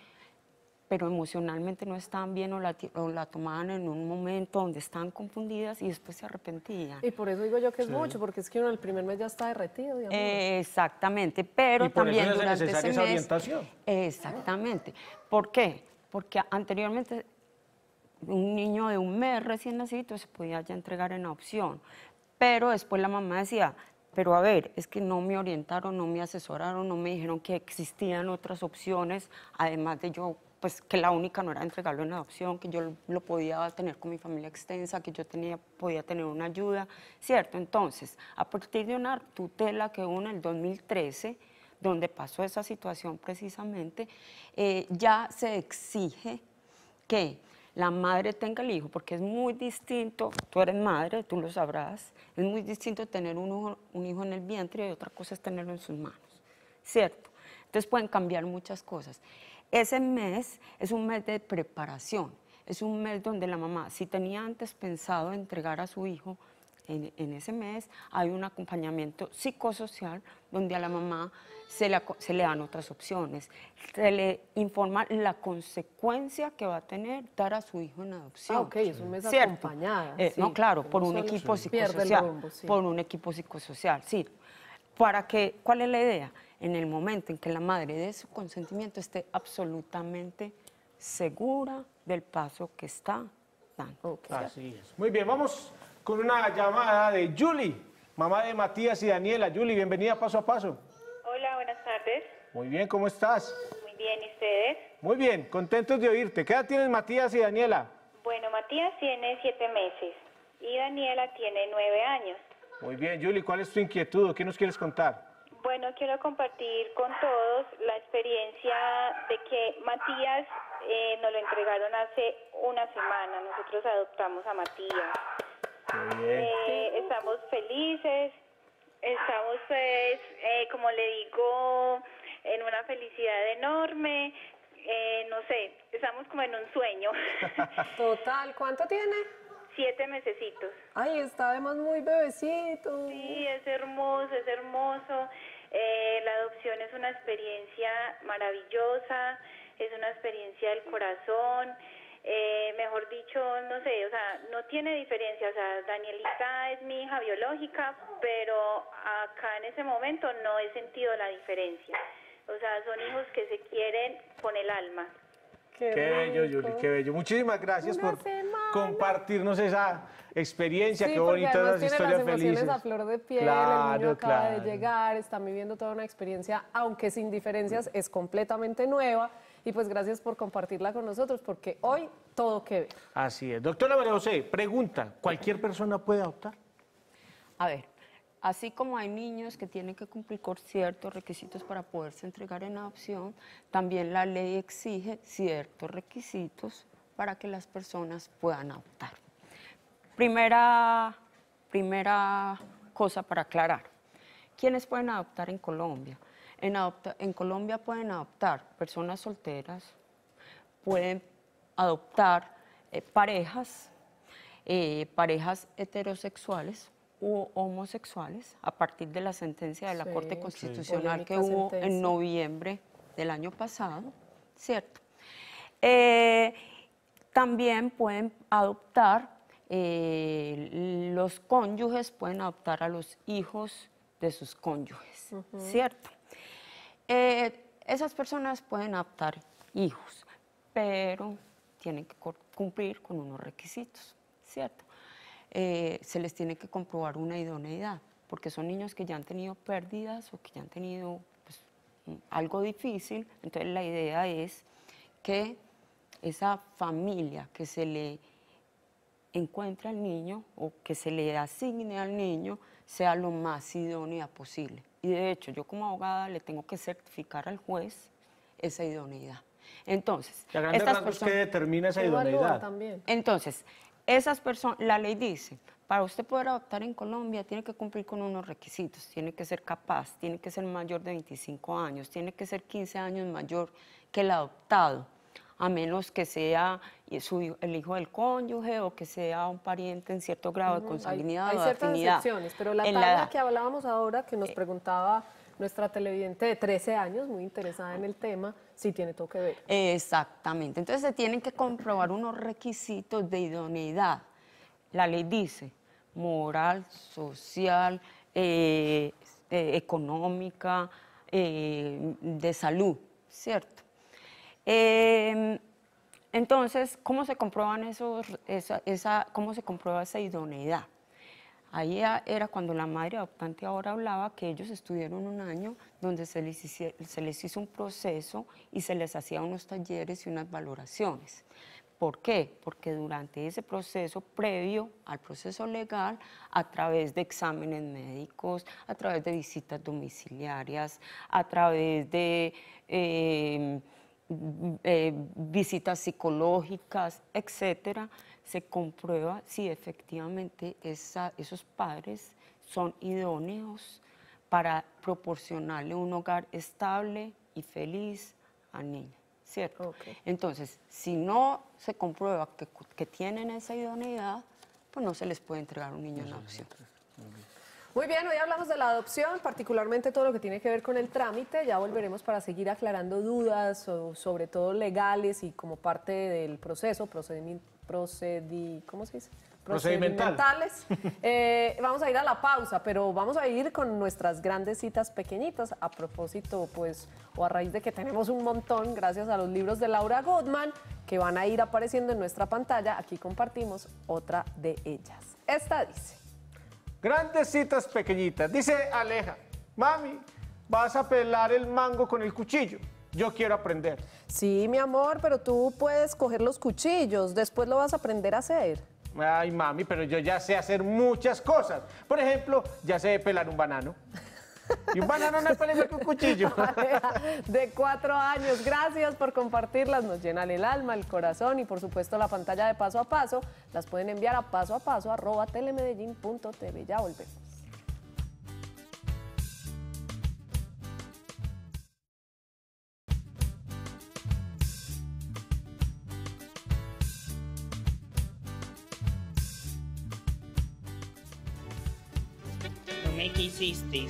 pero emocionalmente no estaban bien o la, tomaban en un momento donde estaban confundidas y después se arrepentían. Y por eso digo yo que es mucho, porque es que uno el primer mes ya está derretido. Eh, exactamente, pero también eso orientación. Exactamente. ¿Por qué? Porque anteriormente un niño de un mes recién nacido se podía ya entregar en la opción pero después la mamá decía, pero a ver, es que no me orientaron, no me asesoraron, no me dijeron que existían otras opciones, además de yo pues que la única no era entregarlo en adopción, que yo lo podía tener con mi familia extensa, que yo tenía, podía tener una ayuda, ¿cierto? Entonces, a partir de una tutela que una en el 2013, donde pasó esa situación precisamente, eh, ya se exige que la madre tenga el hijo, porque es muy distinto, tú eres madre, tú lo sabrás, es muy distinto tener un, un hijo en el vientre y otra cosa es tenerlo en sus manos, ¿cierto? Entonces pueden cambiar muchas cosas. Ese mes es un mes de preparación, es un mes donde la mamá, si tenía antes pensado entregar a su hijo, en, ese mes hay un acompañamiento psicosocial donde a la mamá se, se le dan otras opciones, se le informa la consecuencia que va a tener dar a su hijo en adopción. Ah, ok, es un mes acompañado. Eh, no, claro, por un equipo psicosocial. Por un equipo psicosocial, sí. ¿Para que ¿Cuál es la idea? en el momento en que la madre dé su consentimiento esté absolutamente segura del paso que está dando. Así es. Muy bien, vamos con una llamada de Julie, mamá de Matías y Daniela. Julie, bienvenida paso a paso. Hola, buenas tardes. Muy bien, ¿cómo estás? Muy bien, ¿y ustedes? Muy bien, contentos de oírte. ¿Qué edad tienen Matías y Daniela? Bueno, Matías tiene siete meses y Daniela tiene nueve años. Muy bien, Julie, ¿cuál es tu inquietud? ¿Qué nos quieres contar? Bueno, quiero compartir con todos la experiencia de que Matías eh, nos lo entregaron hace una semana. Nosotros adoptamos a Matías. Eh, estamos felices, estamos pues, eh, como le digo, en una felicidad enorme. Eh, no sé, estamos como en un sueño. Total, ¿cuánto tiene? siete mesecitos. Ay, está además muy bebecito. Sí, es hermoso, es hermoso. Eh, la adopción es una experiencia maravillosa, es una experiencia del corazón. Eh, mejor dicho, no sé, o sea, no tiene diferencia, o sea, Danielita es mi hija biológica, pero acá en ese momento no he sentido la diferencia. O sea, son hijos que se quieren con el alma. Qué, bello, Yuli, qué bello. Muchísimas gracias por compartirnos esa experiencia, qué bonitas las historias las felices. a flor de piel, claro, el niño acaba de llegar, están viviendo toda una experiencia, aunque sin diferencias, es completamente nueva. Y pues gracias por compartirla con nosotros, porque hoy todo que ver. Así es. Doctora María José, pregunta, ¿cualquier persona puede optar? A ver, Así como hay niños que tienen que cumplir con ciertos requisitos para poderse entregar en adopción, también la ley exige ciertos requisitos para que las personas puedan adoptar. Primera, cosa para aclarar, ¿quiénes pueden adoptar en Colombia? En, Colombia pueden adoptar personas solteras, pueden adoptar eh, parejas, eh, parejas heterosexuales, homosexuales a partir de la sentencia de la Corte Constitucional que hubo en noviembre del año pasado, ¿cierto? Eh, también pueden adoptar, eh, los cónyuges pueden adoptar a los hijos de sus cónyuges, ¿cierto? Eh, esas personas pueden adoptar hijos, pero tienen que cumplir con unos requisitos, ¿cierto? Eh, se les tiene que comprobar una idoneidad, porque son niños que ya han tenido pérdidas o que ya han tenido pues, algo difícil. Entonces la idea es que esa familia que se le encuentra al niño o que se le asigne al niño sea lo más idónea posible. Y de hecho, yo como abogada le tengo que certificar al juez esa idoneidad. Entonces, la estas es que determina esa idoneidad. Entonces, esas personas, la ley dice, para usted poder adoptar en Colombia tiene que cumplir con unos requisitos, tiene que ser capaz, tiene que ser mayor de 25 años, tiene que ser 15 años mayor que el adoptado, a menos que sea eh, el hijo del cónyuge o que sea un pariente en cierto grado de consanguinidad hay, ciertas excepciones, pero la tabla que hablábamos ahora que nos eh. preguntaba nuestra televidente de 13 años, muy interesada en el tema, sí tiene todo que ver. Exactamente. Entonces se tienen que comprobar unos requisitos de idoneidad. La ley dice moral, social, eh, eh, económica, eh, de salud, ¿cierto? Em, entonces, ¿cómo se comprueban esos, cómo se comprueba esa idoneidad? Ahí era cuando la madre adoptante ahora hablaba que ellos estuvieron un año donde se les, hizo, un proceso y se les hacía unos talleres y unas valoraciones. ¿Por qué? Porque durante ese proceso previo al proceso legal, a través de exámenes médicos, a través de visitas domiciliarias, a través de em, eh, visitas psicológicas, etcétera, se comprueba si efectivamente esos padres son idóneos para proporcionarle un hogar estable y feliz a niña, ¿cierto? Entonces, si no se comprueba que, que, tienen esa idoneidad, pues no se les puede entregar un niño en adopción. Muy bien, hoy hablamos de la adopción, particularmente todo lo que tiene que ver con el trámite. Ya volveremos para seguir aclarando dudas, sobre todo legales y como parte del proceso, procedimiento procedi, ¿cómo se dice? procedimentales. Eh, vamos a ir a la pausa, pero vamos a ir con nuestras grandes citas pequeñitas. A propósito, pues, o a raíz de que tenemos un montón, gracias a los libros de Laura Goodman, que van a ir apareciendo en nuestra pantalla, aquí compartimos otra de ellas. Esta dice. Grandes citas pequeñitas. Dice Aleja, mami, vas a pelar el mango con el cuchillo yo quiero aprender. Sí, mi amor, pero tú puedes coger los cuchillos, después lo vas a aprender a hacer. Ay, mami, pero yo ya sé hacer muchas cosas. Por ejemplo, ya sé pelar un banano. Y un banano no es más que un cuchillo. De cuatro años, gracias por compartirlas. Nos llenan el alma, el corazón y por supuesto la pantalla de paso a paso. Las pueden enviar a paso a paso arroba Ya volvemos. hiciste.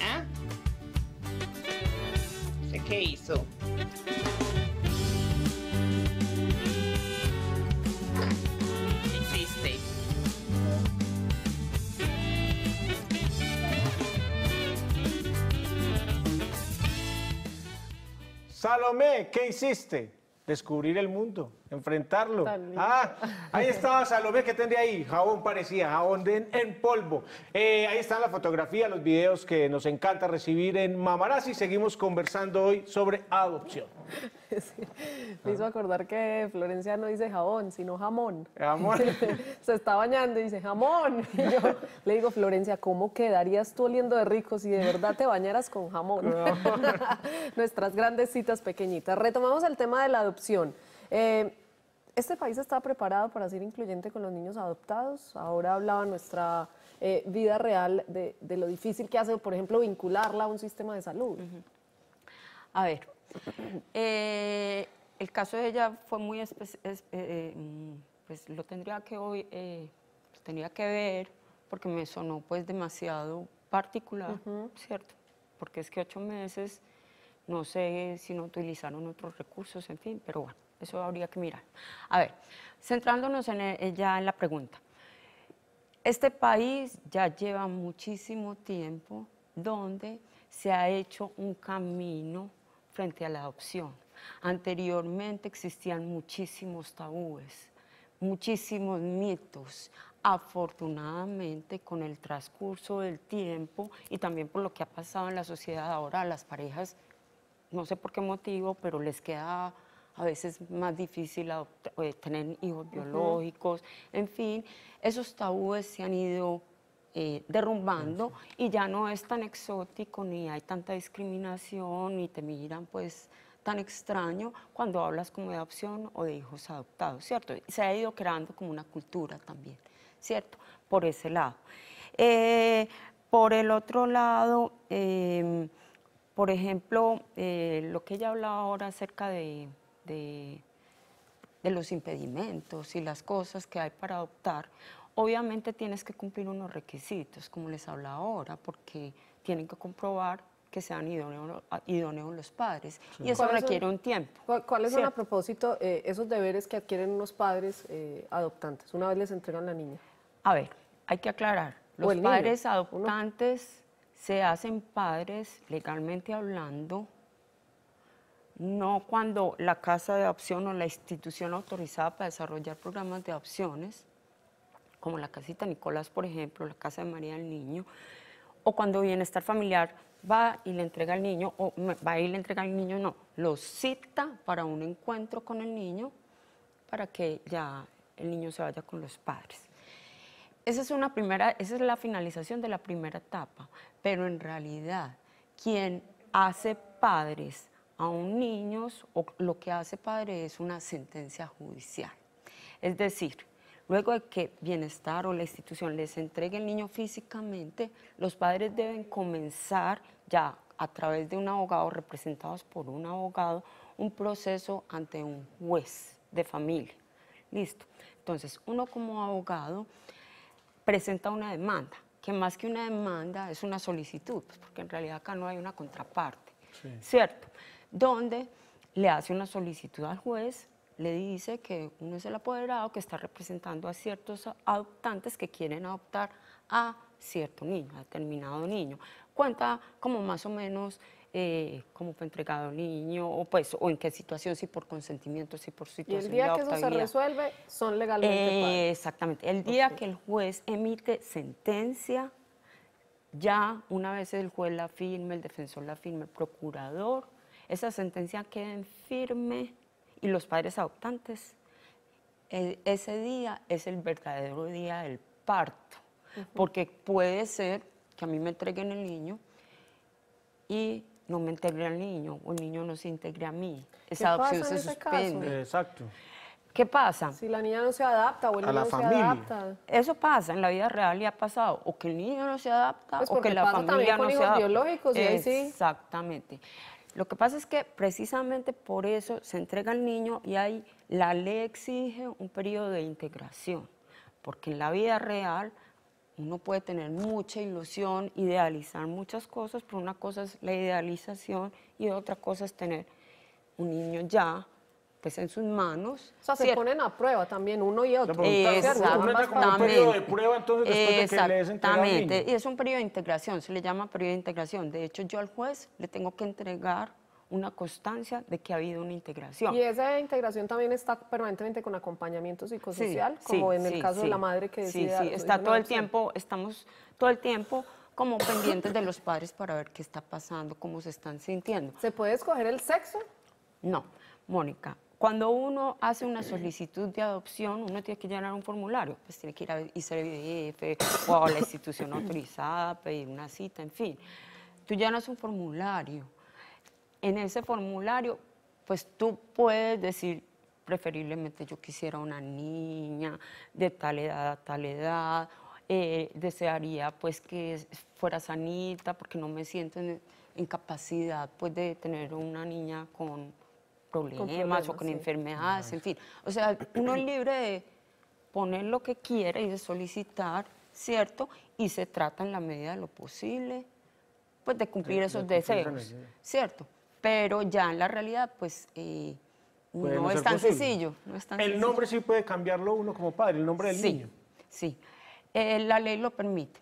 ¿Ah? ¿Qué hizo? Salomé, ¿qué hiciste? descubrir el mundo, enfrentarlo. Ah, ahí estaba Salomé, que tendría ahí? Jabón parecía, jabón de, en polvo. Eh, ahí están la fotografía, los videos que nos encanta recibir en Mamarazzi. Seguimos conversando hoy sobre adopción. Me hizo acordar que Florencia no dice jabón, sino jamón. Se está bañando y dice jamón. Y yo le digo, Florencia, ¿cómo quedarías tú oliendo de rico si de verdad te bañaras con jamón? Nuestras grandes citas pequeñitas. Retomamos el tema de la adopción. Eh, ¿Este país está preparado para ser incluyente con los niños adoptados? Ahora hablaba nuestra eh, vida real de, lo difícil que hace, por ejemplo, vincularla a un sistema de salud. A ver, eh, el caso de ella fue muy eh, eh mm, pues lo tendría que hoy eh, que ver porque me sonó pues demasiado particular, ¿cierto? Porque es que ocho meses, no sé si no utilizaron otros recursos, en fin, pero bueno, eso habría que mirar. A ver, centrándonos en ella eh, en la pregunta. Este país ya lleva muchísimo tiempo donde se ha hecho un camino frente a la adopción. Anteriormente existían muchísimos tabúes, muchísimos mitos. Afortunadamente, con el transcurso del tiempo y también por lo que ha pasado en la sociedad ahora, las parejas, no sé por qué motivo, pero les queda a veces más difícil eh, tener hijos biológicos, en fin, esos tabúes se han ido eh, derrumbando y ya no es tan exótico, ni hay tanta discriminación, ni te miran pues tan extraño cuando hablas como de adopción o de hijos adoptados, ¿cierto? Se ha ido creando como una cultura también, ¿cierto? Por ese lado. Eh, por el otro lado, em, por ejemplo, eh, lo que ella hablaba ahora acerca de, de los impedimentos y las cosas que hay para adoptar, Obviamente tienes que cumplir unos requisitos, como les habla ahora, porque tienen que comprobar que sean idóneos, idóneos los padres. Y eso requiere un tiempo. ¿Cuáles son a propósito eh, esos deberes que adquieren los padres eh, adoptantes una vez les entregan la niña? A ver, hay que aclarar. Los padres adoptantes se hacen padres legalmente hablando, no cuando la casa de adopción o la institución autorizada para desarrollar programas de adopciones como la casita Nicolás, por ejemplo, la casa de María del Niño, o cuando bienestar familiar va y le entrega al niño, o va y le entrega al niño, no, lo cita para un encuentro con el niño para que ya el niño se vaya con los padres. Esa es, una primera, esa es la finalización de la primera etapa, pero en realidad quien hace padres a un niño o lo que hace padre es una sentencia judicial. Es decir, Luego de que Bienestar o la institución les entregue el niño físicamente, los padres deben comenzar ya a través de un abogado, representados por un abogado, un proceso ante un juez de familia. Listo. Entonces, uno como abogado presenta una demanda, que más que una demanda es una solicitud, pues, porque en realidad acá no hay una contraparte, ¿cierto? Donde le hace una solicitud al juez le dice que uno es el apoderado que está representando a ciertos adoptantes que quieren adoptar a cierto niño, a determinado niño. Cuenta como más o menos eh, cómo fue entregado el niño o pues o en qué situación, si por consentimiento, si por situación el día que eso se resuelve, son legalmente eh, Exactamente. El día que el juez emite sentencia, ya una vez el juez la firme, el defensor la firme, el procurador, esa sentencia queda en firme y los padres adoptantes. E, ese día es el verdadero día del parto, porque puede ser que a mí me entreguen el niño y no me integre al niño, o el niño no se integre a mí. Esa adopción se suspende. Exacto. ¿Qué pasa? Si la niña no se adapta o el niño no se adapta. Eso pasa en la vida real y ha pasado. O que el niño no se adapta pues o que la familia no se adapta. biológicos y Exactamente. Ahí sí. Lo que pasa es que precisamente por eso se entrega al niño y ahí la ley exige un periodo de integración, porque en la vida real uno puede tener mucha ilusión, idealizar muchas cosas, pero una cosa es la idealización y otra cosa es tener un niño ya pues en sus manos. O sea, se ponen a prueba también uno y otro. Exactamente. Un periodo de prueba entonces después de que le Exactamente. Y es un periodo de integración, se le llama periodo de integración. De hecho, yo al juez le tengo que entregar una constancia de que ha habido una integración. Y esa integración también está permanentemente con acompañamiento psicosocial, como en el caso de la madre que decide. Sí, sí, está todo el tiempo, estamos todo el tiempo como pendientes de los padres para ver qué está pasando, cómo se están sintiendo. ¿Se puede escoger el sexo? No, Mónica, cuando uno hace una solicitud de adopción, uno tiene que llenar un formulario, pues tiene que ir a ICBF e e o a la institución autorizada, pedir una cita, en fin. Tú llenas un formulario. En ese formulario, pues tú puedes decir, preferiblemente yo quisiera una niña de tal edad a tal edad, eh, desearía pues que fuera sanita porque no me siento en, en capacidad pues de tener una niña con problemas, con problemas o con enfermedades, en fin. O sea, uno es libre de poner lo que quiere y de solicitar, ¿cierto? Y se trata en la medida de lo posible, pues de cumplir esos deseos, ¿cierto? Pero ya en la realidad, pues... Eh, no es tan sencillo. el nombre sí puede cambiarlo uno como padre, el nombre del niño. Sí, eh, la ley lo permite.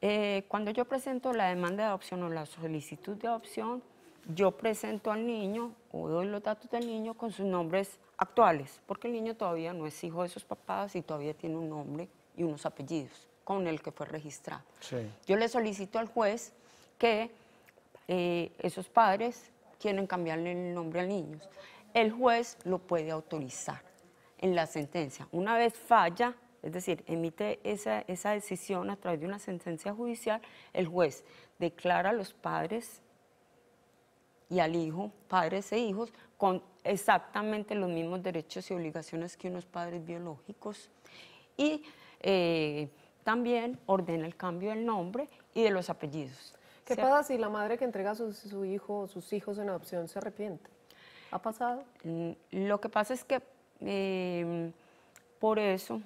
Eh, cuando yo presento la demanda de adopción o la solicitud de adopción, yo presento al niño o doy los datos del niño con sus nombres actuales, porque el niño todavía no es hijo de sus papás y todavía tiene un nombre y unos apellidos con el que fue registrado. Yo le solicito al juez que eh, esos padres quieren cambiarle el nombre al niño. El juez lo puede autorizar en la sentencia. Una vez falla, es decir, emite esa, esa decisión a través de una sentencia judicial, el juez declara a los padres y al hijo, padres e hijos, con exactamente los mismos derechos y obligaciones que unos padres biológicos. Y eh, también ordena el cambio del nombre y de los apellidos. ¿Qué pasa si la madre que entrega a su, hijo sus hijos en adopción se arrepiente? ¿Ha pasado? Mm, lo que pasa es que em, por eso,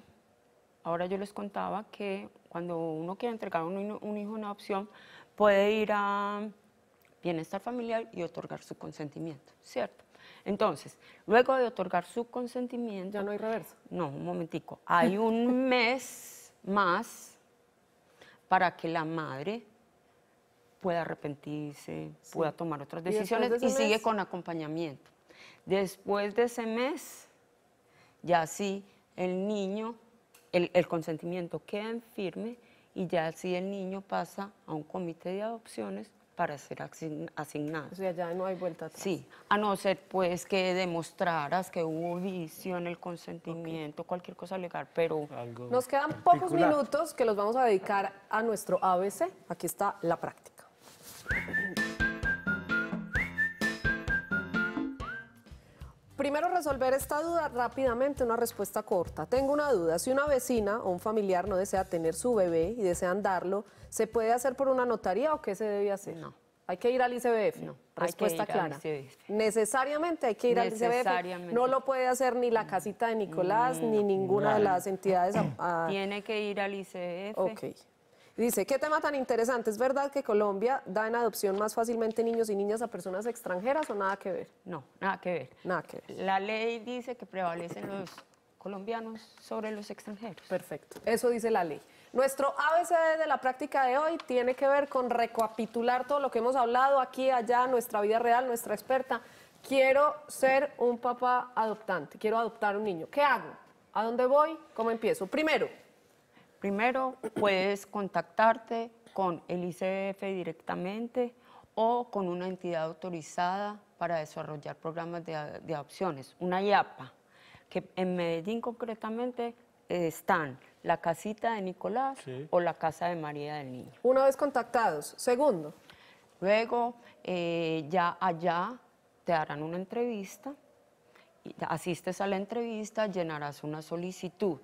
ahora yo les contaba que cuando uno quiere entregar un, un hijo en adopción, puede ir a bienestar familiar y otorgar su consentimiento, ¿cierto? Entonces, luego de otorgar su consentimiento... Ya no hay reverso. No, un momentico. Hay un mes más para que la madre pueda arrepentirse, pueda tomar otras decisiones y, sigue con acompañamiento. Después de ese mes, ya sí, el niño, el, el consentimiento queda en firme y ya sí el niño pasa a un comité de adopciones para ser asignado. O sea, ya no hay vuelta atrás. Sí, a no ser pues que demostraras que hubo visión, el consentimiento, cualquier cosa legal, pero... Nos quedan pocos minutos que los vamos a dedicar a nuestro ABC. Aquí está la práctica. Primero resolver esta duda rápidamente, una respuesta corta. Tengo una duda, si una vecina o un familiar no desea tener su bebé y desean darlo, ¿se puede hacer por una notaría o qué se debe hacer? No. Hay que ir al ICBF, no. Respuesta clara. Necesariamente hay que ir al ICBF. No lo puede hacer ni la casita de Nicolás, mm, ni ninguna de las entidades. Tiene que ir al ICBF. Ok. Dice, ¿qué tema tan interesante? ¿Es verdad que Colombia da en adopción más fácilmente niños y niñas a personas extranjeras o nada que ver? No, nada que ver. Nada que ver. La ley dice que prevalecen los colombianos sobre los extranjeros. Perfecto, eso dice la ley. Nuestro ABCD de la práctica de hoy tiene que ver con recapitular todo lo que hemos hablado aquí, allá, nuestra vida real, nuestra experta. Quiero ser un papá adoptante, quiero adoptar un niño. ¿Qué hago? ¿A dónde voy? ¿Cómo empiezo? Primero, Primero, puedes contactarte con el ICF directamente o con una entidad autorizada para desarrollar programas de, adopciones, una IAPA, que en Medellín concretamente están la casita de Nicolás o la casa de María del Niño. Una vez contactados, segundo. Luego, eh, ya allá te harán una entrevista, asistes a la entrevista, llenarás una solicitud.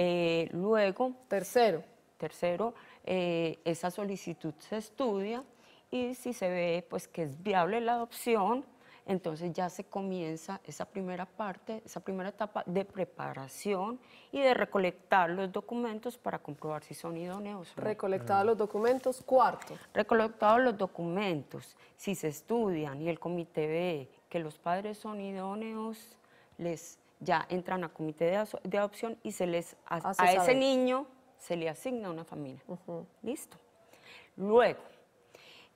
Eh, luego... Tercero. Tercero, eh, esa solicitud se estudia y si se ve pues, que es viable la adopción, entonces ya se comienza esa primera parte, esa primera etapa de preparación y de recolectar los documentos para comprobar si son idóneos. Recolectados los documentos, cuarto. Recolectados los documentos, si se estudian y el comité ve que los padres son idóneos, les ya entran a comité de, adopción y se les ah, a, ese niño se le asigna una familia. Listo. Luego,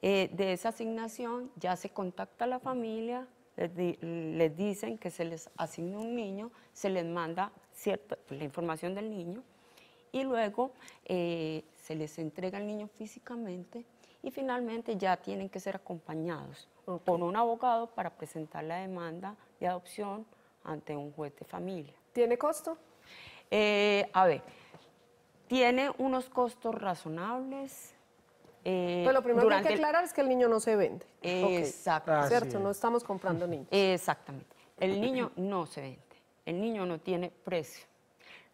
eh, de esa asignación ya se contacta a la familia, les, dicen que se les asigna un niño, se les manda cierta, la información del niño y luego eh, se les entrega el niño físicamente y finalmente ya tienen que ser acompañados por un abogado para presentar la demanda de adopción ante un juez de familia. ¿Tiene costo? Eh, a ver, tiene unos costos razonables. Eh, Pero lo primero que hay que aclarar es que el niño no se vende. Exacto. Ah, ¿Cierto? No estamos comprando niños. Exactamente. El niño no se vende. El niño no tiene precio.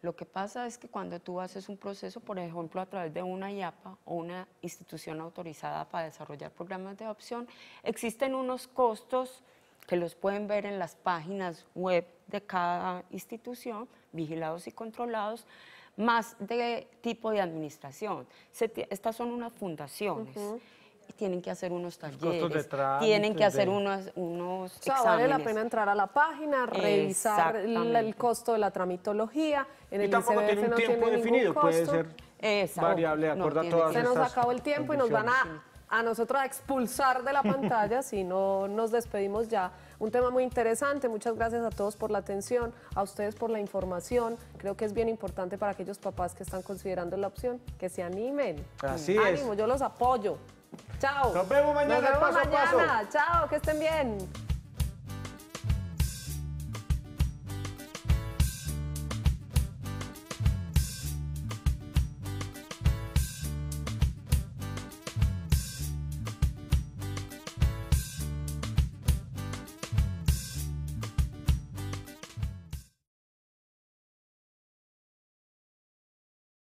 Lo que pasa es que cuando tú haces un proceso, por ejemplo, a través de una IAPA o una institución autorizada para desarrollar programas de adopción, existen unos costos que los pueden ver en las páginas web de cada institución, vigilados y controlados, más de tipo de administración. estas son unas fundaciones. y tienen que hacer unos talleres, tienen que hacer unos, unos o vale la pena entrar a la página, revisar el costo de la tramitología. En y el tampoco tiene un tiempo definido, puede ser variable todas Se nos acabó el tiempo y nos van a a nosotros a expulsar de la pantalla si no nos despedimos ya. Un tema muy interesante, muchas gracias a todos por la atención, a ustedes por la información. Creo que es bien importante para aquellos papás que están considerando la opción, que se animen. Así mm. es. Ánimo, yo los apoyo. Chao. Nos vemos mañana. Nos vemos mañana. Chao, que estén bien.